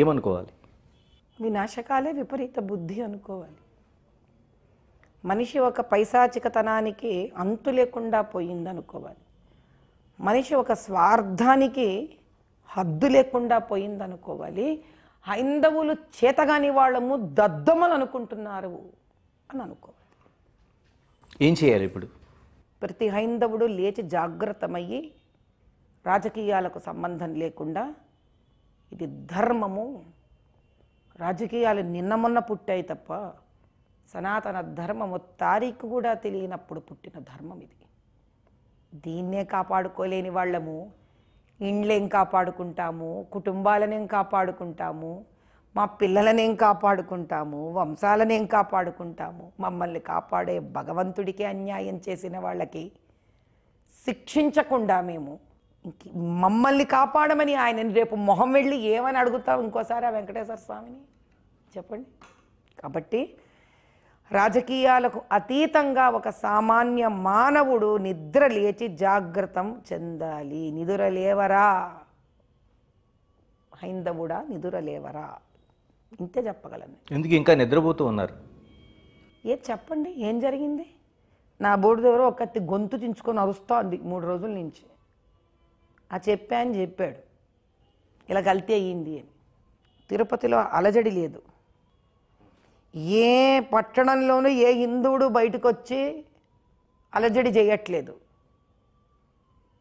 ఏమనుకోవాలి వినాశకాలే విపరీత బుద్ధి అనుకోవాలి మనిషి ఒక పైశాచికతనానికి అంతు లేకుండా పోయింది అనుకోవాలి మనిషి ఒక స్వార్థానికి హద్దు లేకుండా పోయింది అనుకోవాలి హైందవులు చేతగాని వాళ్ళము దద్దమలు అనుకుంటున్నారు అని అనుకోవాలి ఏం చేయాలి ఇప్పుడు ప్రతి హైందవుడు లేచి జాగ్రత్తమయ్యి రాజకీయాలకు సంబంధం లేకుండా ఇది ధర్మము రాజకీయాలు నిన్న మొన్న పుట్టాయి తప్ప సనాతన ధర్మము తారీఖు కూడా తెలియనప్పుడు పుట్టిన ధర్మం ఇది దీన్నే కాపాడుకోలేని వాళ్ళము ఇండ్లేం కాపాడుకుంటాము కుటుంబాలనేం కాపాడుకుంటాము మా పిల్లలనేం కాపాడుకుంటాము వంశాలనేం కాపాడుకుంటాము మమ్మల్ని కాపాడే భగవంతుడికి అన్యాయం చేసిన వాళ్ళకి శిక్షించకుండా మేము మమ్మల్ని కాపాడమని ఆయన రేపు మొహం వెళ్ళి ఏమని అడుగుతావు ఇంకోసారి ఆ వెంకటేశ్వర స్వామిని చెప్పండి కాబట్టి రాజకీయాలకు అతీతంగా ఒక సామాన్య మానవుడు నిద్ర లేచి జాగ్రత్తం చెందాలి నిదుర లేవరా హైందవుడా నిదుర లేవరా ఇంతే చెప్పగలను ఎందుకు ఇంకా నిద్రపోతూ ఉన్నారు ఏ చెప్పండి ఏం జరిగింది నా బోర్డు దగ్గర ఒకత్తి గొంతు చించుకొని అరుస్తోంది మూడు రోజుల నుంచి ఆ చెప్పా అని చెప్పాడు ఇలా కల్తీ అయ్యింది అని తిరుపతిలో అలజడి లేదు ఏ పట్టణంలోనూ ఏ హిందువుడు బయటకు వచ్చి అలజడి చేయట్లేదు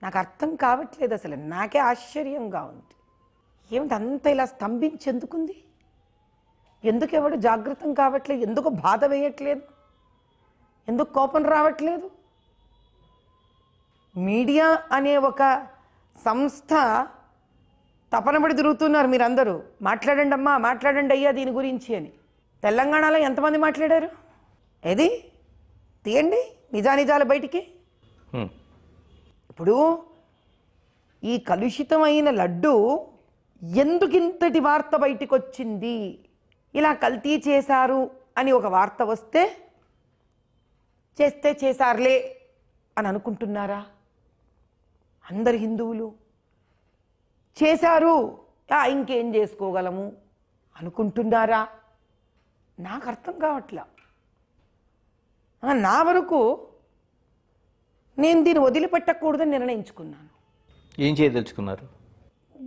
నాకు అర్థం కావట్లేదు అసలు నాకే ఆశ్చర్యంగా ఉంది ఏమిటి అంత ఇలా స్తంభించి ఎందుకుంది ఎందుకు ఎవడు జాగ్రత్తం కావట్లేదు ఎందుకు బాధ వేయట్లేదు ఎందుకు కోపం రావట్లేదు మీడియా అనే ఒక సంస్థ తపనబడి తిరుగుతున్నారు మీరందరూ మాట్లాడండి అమ్మా మాట్లాడండి అయ్యా దీని గురించి అని తెలంగాణలో ఎంతమంది మాట్లాడారు ఏది తీయండి నిజానిజాలు బయటికి ఇప్పుడు ఈ కలుషితమైన లడ్డు ఎందుకింతటి వార్త బయటికి వచ్చింది ఇలా కల్తీ చేశారు అని ఒక వార్త వస్తే చేస్తే చేశారులే అని అనుకుంటున్నారా అందరు హిందువులు చేశారు ఇంకేం చేసుకోగలము అనుకుంటున్నారా నాకు అర్థం కావట్లా నా వరకు నేను దీన్ని వదిలిపెట్టకూడదని నిర్ణయించుకున్నాను ఏం చేయదలుచుకున్నారు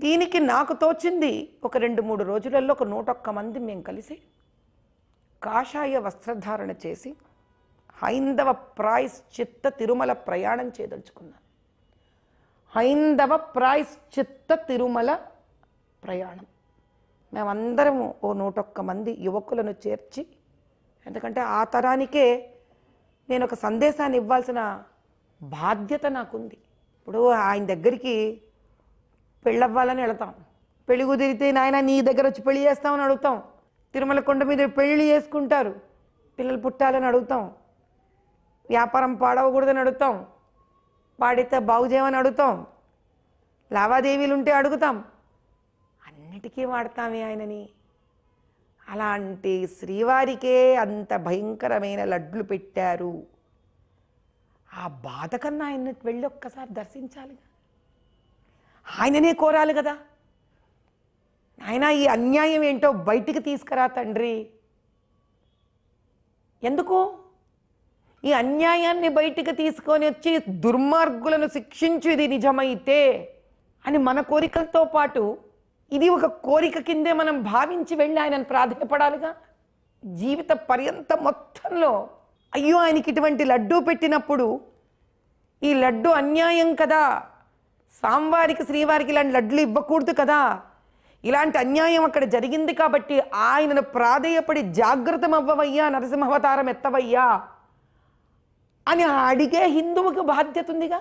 దీనికి నాకు తోచింది ఒక రెండు మూడు రోజులలో ఒక నూట ఒక్క మంది మేము కలిసి కాషాయ వస్త్రధారణ చేసి హైందవ ప్రాయశ్చిత్త తిరుమల ప్రయాణం చేయదలుచుకున్నాను హైందవ ప్రాయశ్చిత్త తిరుమల ప్రయాణం మేమందరము ఓ నూటొక్క మంది యువకులను చేర్చి ఎందుకంటే ఆ తరానికే నేను ఒక సందేశాన్ని ఇవ్వాల్సిన బాధ్యత నాకుంది ఇప్పుడు ఆయన దగ్గరికి పెళ్ళవ్వాలని వెళతాం పెళ్ళి కుదిరితే నాయన నీ దగ్గర వచ్చి పెళ్లి చేస్తామని అడుగుతాం తిరుమల కొండ మీద పెళ్ళి చేసుకుంటారు పిల్లలు పుట్టాలని అడుగుతాం వ్యాపారం పాడవకూడదని అడుగుతాం పాడితే బాగు చేయమని అడుగుతాం లావాదేవీలు ఉంటే అడుగుతాం అన్నిటికీ వాడతామే ఆయనని అలాంటి శ్రీవారికే అంత భయంకరమైన లడ్లు పెట్టారు ఆ బాధ కన్నా ఆయన వెళ్ళి ఒక్కసారి దర్శించాలి ఆయననే కోరాలి కదా ఆయన ఈ అన్యాయం ఏంటో బయటికి తీసుకురా తండ్రి ఎందుకు ఈ అన్యాయాన్ని బయటికి తీసుకొని వచ్చి దుర్మార్గులను శిక్షించు ఇది నిజమైతే అని మన కోరికలతో పాటు ఇది ఒక కోరిక కిందే మనం భావించి వెళ్ళి ఆయనను ప్రాధాన్యపడాలిగా జీవిత పర్యంత మొత్తంలో అయ్యో ఆయనకి ఇటువంటి లడ్డూ పెట్టినప్పుడు ఈ లడ్డు అన్యాయం కదా సాంవారికి శ్రీవారికి ఇలాంటి లడ్లు ఇవ్వకూడదు కదా ఇలాంటి అన్యాయం అక్కడ జరిగింది కాబట్టి ఆయనను ప్రాధేయపడి జాగ్రత్త అవ్వవయ్యా నరసింహావతారం ఎత్తవయ్యా అని అడిగే హిందువుకి బాధ్యత ఉందిగా